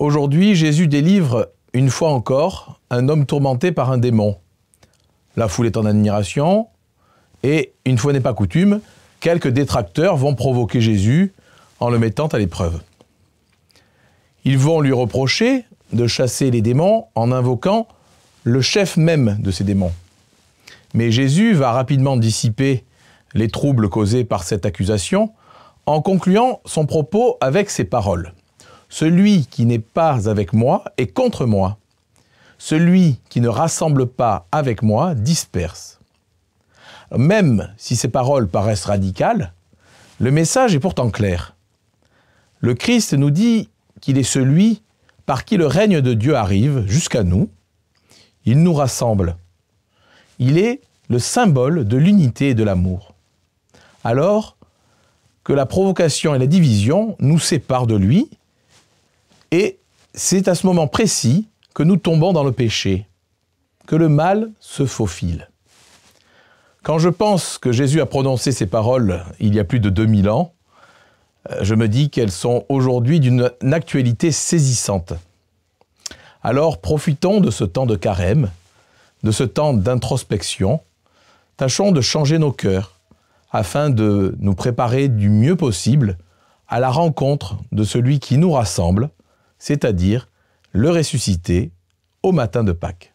Aujourd'hui, Jésus délivre, une fois encore, un homme tourmenté par un démon. La foule est en admiration, et, une fois n'est pas coutume, quelques détracteurs vont provoquer Jésus en le mettant à l'épreuve. Ils vont lui reprocher de chasser les démons en invoquant le chef même de ces démons. Mais Jésus va rapidement dissiper les troubles causés par cette accusation en concluant son propos avec ces paroles. Celui qui n'est pas avec moi est contre moi. Celui qui ne rassemble pas avec moi disperse. Même si ces paroles paraissent radicales, le message est pourtant clair. Le Christ nous dit qu'il est celui par qui le règne de Dieu arrive jusqu'à nous. Il nous rassemble. Il est le symbole de l'unité et de l'amour. Alors que la provocation et la division nous séparent de lui, et c'est à ce moment précis que nous tombons dans le péché, que le mal se faufile. Quand je pense que Jésus a prononcé ces paroles il y a plus de 2000 ans, euh, je me dis qu'elles sont aujourd'hui d'une actualité saisissante. Alors profitons de ce temps de carême, de ce temps d'introspection, tâchons de changer nos cœurs afin de nous préparer du mieux possible à la rencontre de celui qui nous rassemble, c'est-à-dire le ressusciter au matin de Pâques.